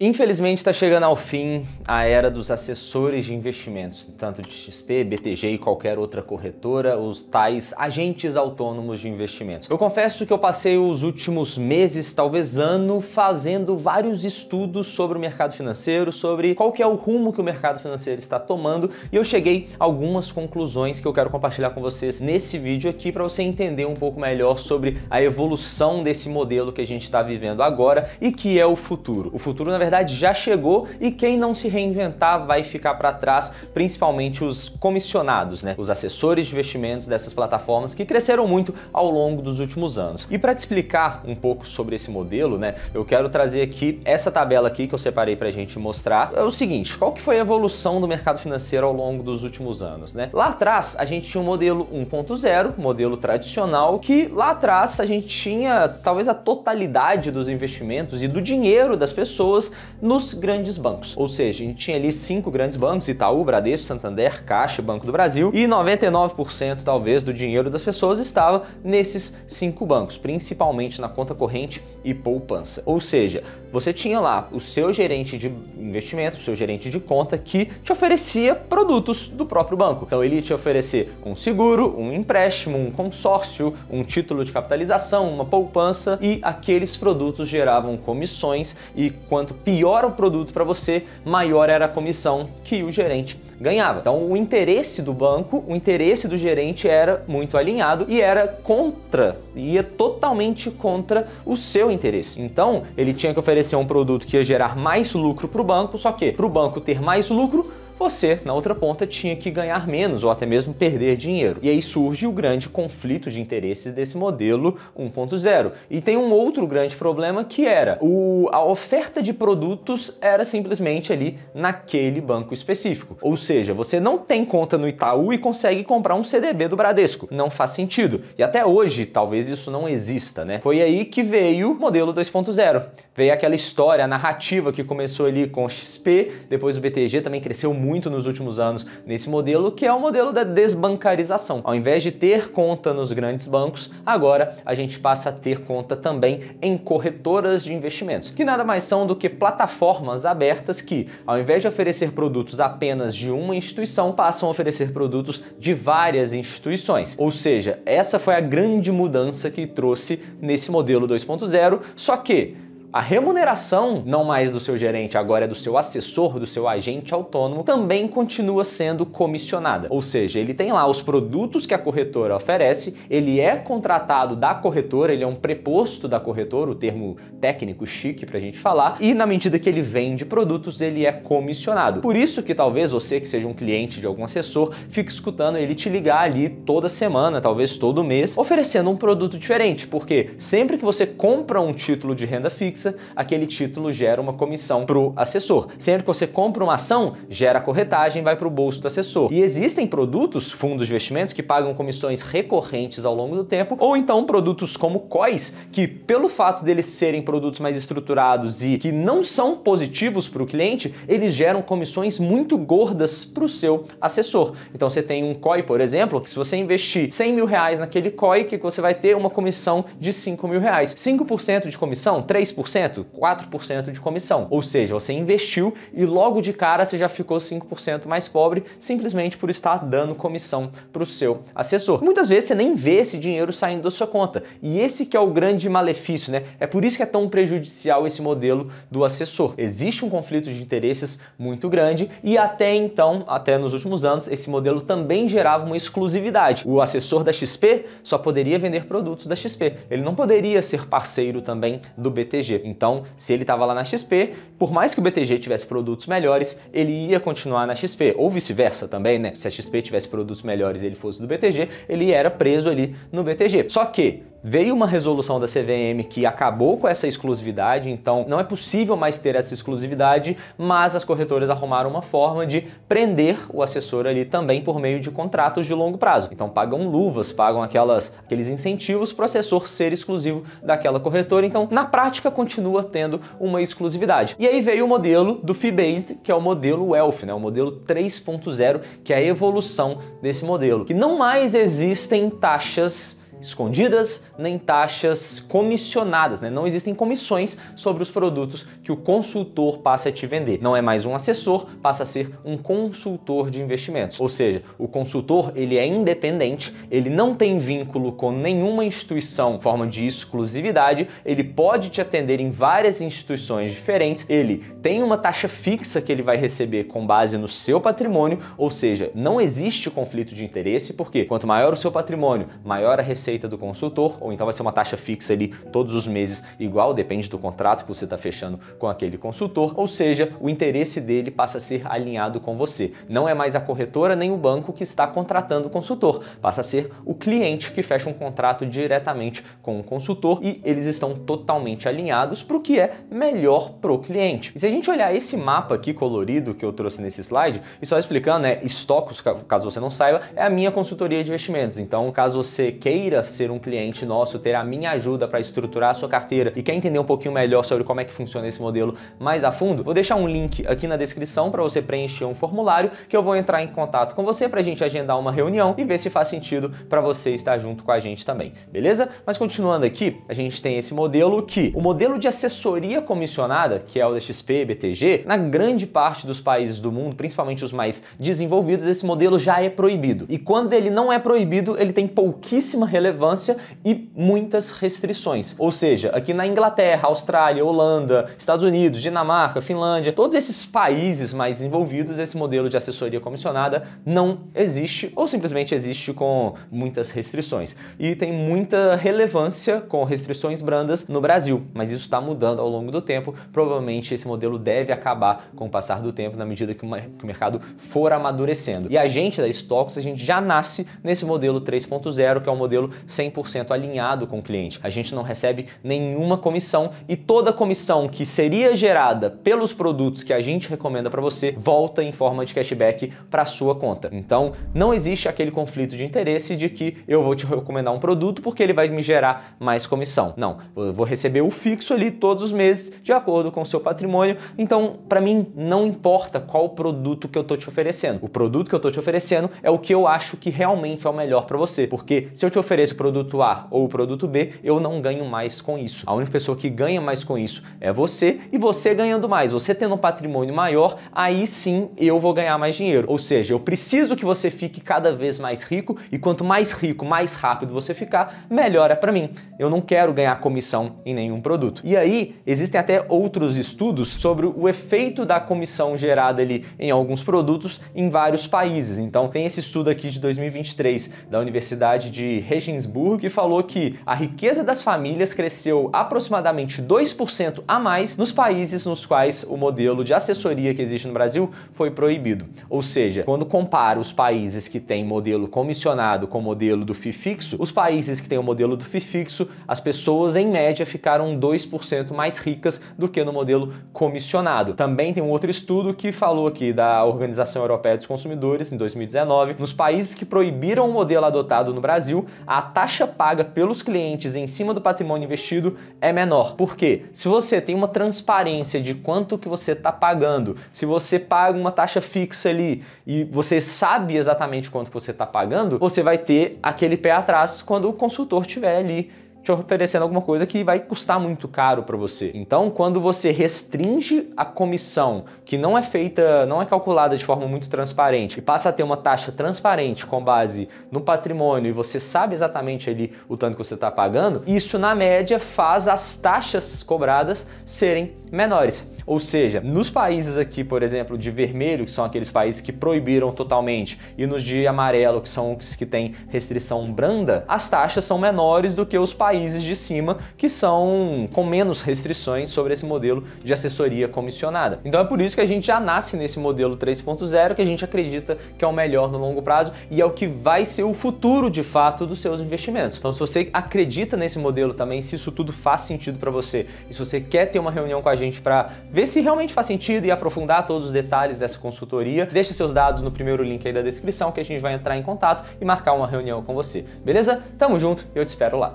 Infelizmente está chegando ao fim a era dos assessores de investimentos, tanto de XP, BTG e qualquer outra corretora, os tais agentes autônomos de investimentos. Eu confesso que eu passei os últimos meses, talvez ano, fazendo vários estudos sobre o mercado financeiro, sobre qual que é o rumo que o mercado financeiro está tomando, e eu cheguei a algumas conclusões que eu quero compartilhar com vocês nesse vídeo aqui para você entender um pouco melhor sobre a evolução desse modelo que a gente está vivendo agora e que é o futuro. O futuro, na verdade, verdade já chegou e quem não se reinventar vai ficar para trás, principalmente os comissionados, né? Os assessores de investimentos dessas plataformas que cresceram muito ao longo dos últimos anos. E para te explicar um pouco sobre esse modelo, né? Eu quero trazer aqui essa tabela aqui que eu separei para a gente mostrar. É o seguinte, qual que foi a evolução do mercado financeiro ao longo dos últimos anos, né? Lá atrás a gente tinha um modelo 1.0, modelo tradicional, que lá atrás a gente tinha talvez a totalidade dos investimentos e do dinheiro das pessoas nos grandes bancos. Ou seja, a gente tinha ali cinco grandes bancos, Itaú, Bradesco, Santander, Caixa, Banco do Brasil, e 99% talvez do dinheiro das pessoas estava nesses cinco bancos, principalmente na conta corrente e poupança. Ou seja, você tinha lá o seu gerente de investimento, o seu gerente de conta que te oferecia produtos do próprio banco. Então ele te oferecer um seguro, um empréstimo, um consórcio, um título de capitalização, uma poupança e aqueles produtos geravam comissões e quanto pior o produto para você, maior era a comissão que o gerente ganhava. Então, o interesse do banco, o interesse do gerente era muito alinhado e era contra, ia totalmente contra o seu interesse. Então, ele tinha que oferecer um produto que ia gerar mais lucro para o banco, só que para o banco ter mais lucro, você, na outra ponta, tinha que ganhar menos ou até mesmo perder dinheiro. E aí surge o grande conflito de interesses desse modelo 1.0. E tem um outro grande problema que era o, a oferta de produtos era simplesmente ali naquele banco específico. Ou seja, você não tem conta no Itaú e consegue comprar um CDB do Bradesco. Não faz sentido. E até hoje, talvez isso não exista, né? Foi aí que veio o modelo 2.0. Veio aquela história, a narrativa que começou ali com o XP, depois o BTG também cresceu muito muito nos últimos anos nesse modelo, que é o modelo da desbancarização. Ao invés de ter conta nos grandes bancos, agora a gente passa a ter conta também em corretoras de investimentos, que nada mais são do que plataformas abertas que, ao invés de oferecer produtos apenas de uma instituição, passam a oferecer produtos de várias instituições. Ou seja, essa foi a grande mudança que trouxe nesse modelo 2.0, só que a remuneração, não mais do seu gerente, agora é do seu assessor, do seu agente autônomo, também continua sendo comissionada. Ou seja, ele tem lá os produtos que a corretora oferece, ele é contratado da corretora, ele é um preposto da corretora, o termo técnico chique pra gente falar, e na medida que ele vende produtos, ele é comissionado. Por isso que talvez você que seja um cliente de algum assessor, fique escutando ele te ligar ali toda semana, talvez todo mês, oferecendo um produto diferente, porque sempre que você compra um título de renda fixa, aquele título gera uma comissão para o assessor. Sempre que você compra uma ação, gera corretagem vai para o bolso do assessor. E existem produtos, fundos de investimentos, que pagam comissões recorrentes ao longo do tempo, ou então produtos como COIs, que pelo fato deles serem produtos mais estruturados e que não são positivos para o cliente, eles geram comissões muito gordas para o seu assessor. Então você tem um COI, por exemplo, que se você investir 100 mil reais naquele COI, que você vai ter uma comissão de 5 mil reais. 5% de comissão, 3%, 5%, 4% de comissão. Ou seja, você investiu e logo de cara você já ficou 5% mais pobre simplesmente por estar dando comissão para o seu assessor. Muitas vezes você nem vê esse dinheiro saindo da sua conta. E esse que é o grande malefício, né? É por isso que é tão prejudicial esse modelo do assessor. Existe um conflito de interesses muito grande e até então, até nos últimos anos, esse modelo também gerava uma exclusividade. O assessor da XP só poderia vender produtos da XP. Ele não poderia ser parceiro também do BTG. Então, se ele estava lá na XP, por mais que o BTG tivesse produtos melhores, ele ia continuar na XP, ou vice-versa também, né? Se a XP tivesse produtos melhores e ele fosse do BTG, ele era preso ali no BTG. Só que Veio uma resolução da CVM que acabou com essa exclusividade, então não é possível mais ter essa exclusividade, mas as corretoras arrumaram uma forma de prender o assessor ali também por meio de contratos de longo prazo. Então pagam luvas, pagam aquelas, aqueles incentivos para o assessor ser exclusivo daquela corretora, então na prática continua tendo uma exclusividade. E aí veio o modelo do fee-based, que é o modelo Wealth, né? o modelo 3.0, que é a evolução desse modelo, que não mais existem taxas escondidas, nem taxas comissionadas, né? Não existem comissões sobre os produtos que o consultor passa a te vender. Não é mais um assessor, passa a ser um consultor de investimentos. Ou seja, o consultor, ele é independente, ele não tem vínculo com nenhuma instituição, forma de exclusividade, ele pode te atender em várias instituições diferentes, ele tem uma taxa fixa que ele vai receber com base no seu patrimônio, ou seja, não existe conflito de interesse, porque quanto maior o seu patrimônio, maior a receita receita do consultor, ou então vai ser uma taxa fixa ali todos os meses, igual, depende do contrato que você está fechando com aquele consultor, ou seja, o interesse dele passa a ser alinhado com você. Não é mais a corretora nem o banco que está contratando o consultor, passa a ser o cliente que fecha um contrato diretamente com o consultor e eles estão totalmente alinhados para o que é melhor para o cliente. E se a gente olhar esse mapa aqui colorido que eu trouxe nesse slide, e só explicando, né, Estocos, caso você não saiba, é a minha consultoria de investimentos. Então, caso você queira ser um cliente nosso, ter a minha ajuda para estruturar a sua carteira e quer entender um pouquinho melhor sobre como é que funciona esse modelo mais a fundo, vou deixar um link aqui na descrição para você preencher um formulário que eu vou entrar em contato com você para a gente agendar uma reunião e ver se faz sentido para você estar junto com a gente também, beleza? Mas continuando aqui, a gente tem esse modelo que o modelo de assessoria comissionada, que é o da XP, BTG, na grande parte dos países do mundo, principalmente os mais desenvolvidos, esse modelo já é proibido. E quando ele não é proibido, ele tem pouquíssima relevância relevância e muitas restrições. Ou seja, aqui na Inglaterra, Austrália, Holanda, Estados Unidos, Dinamarca, Finlândia, todos esses países mais envolvidos, esse modelo de assessoria comissionada não existe ou simplesmente existe com muitas restrições. E tem muita relevância com restrições brandas no Brasil, mas isso está mudando ao longo do tempo. Provavelmente esse modelo deve acabar com o passar do tempo na medida que, o mercado for amadurecendo. E a gente da Stocks, a gente já nasce nesse modelo 3.0, que é um modelo 100% alinhado com o cliente. A gente não recebe nenhuma comissão e toda comissão que seria gerada pelos produtos que a gente recomenda para você volta em forma de cashback para sua conta. Então, não existe aquele conflito de interesse de que eu vou te recomendar um produto porque ele vai me gerar mais comissão. Não, eu vou receber o fixo ali todos os meses de acordo com o seu patrimônio. Então, para mim não importa qual produto que eu tô te oferecendo. O produto que eu tô te oferecendo é o que eu acho que realmente é o melhor para você, porque se eu te oferecer esse produto A ou o produto B, eu não ganho mais com isso. A única pessoa que ganha mais com isso é você e você ganhando mais, você tendo um patrimônio maior, aí sim eu vou ganhar mais dinheiro. Ou seja, eu preciso que você fique cada vez mais rico e quanto mais rico, mais rápido você ficar, melhor é para mim. Eu não quero ganhar comissão em nenhum produto. E aí existem até outros estudos sobre o efeito da comissão gerada ali em alguns produtos em vários países. Então tem esse estudo aqui de 2023 da Universidade de Regensburg Ginsburg, que falou que a riqueza das famílias cresceu aproximadamente 2% a mais nos países nos quais o modelo de assessoria que existe no Brasil foi proibido. Ou seja, quando compara os países que têm modelo comissionado com o modelo do FII fixo, os países que têm o modelo do FII fixo, as pessoas em média ficaram 2% mais ricas do que no modelo comissionado. Também tem um outro estudo que falou aqui da Organização Europeia dos Consumidores em 2019, nos países que proibiram o modelo adotado no Brasil, a taxa paga pelos clientes em cima do patrimônio investido é menor. Por quê? Se você tem uma transparência de quanto que você está pagando, se você paga uma taxa fixa ali e você sabe exatamente quanto que você está pagando, você vai ter aquele pé atrás quando o consultor estiver ali te oferecendo alguma coisa que vai custar muito caro para você. Então, quando você restringe a comissão, que não é feita, não é calculada de forma muito transparente, e passa a ter uma taxa transparente com base no patrimônio e você sabe exatamente ali o tanto que você está pagando, isso na média faz as taxas cobradas serem menores. Ou seja, nos países aqui, por exemplo, de vermelho, que são aqueles países que proibiram totalmente, e nos de amarelo, que são os que têm restrição branda, as taxas são menores do que os países de cima, que são com menos restrições sobre esse modelo de assessoria comissionada. Então é por isso que a gente já nasce nesse modelo 3.0, que a gente acredita que é o melhor no longo prazo e é o que vai ser o futuro de fato dos seus investimentos. Então, se você acredita nesse modelo também, se isso tudo faz sentido para você, e se você quer ter uma reunião com a gente, gente para ver se realmente faz sentido e aprofundar todos os detalhes dessa consultoria. Deixe seus dados no primeiro link aí da descrição que a gente vai entrar em contato e marcar uma reunião com você. Beleza? Tamo junto, eu te espero lá.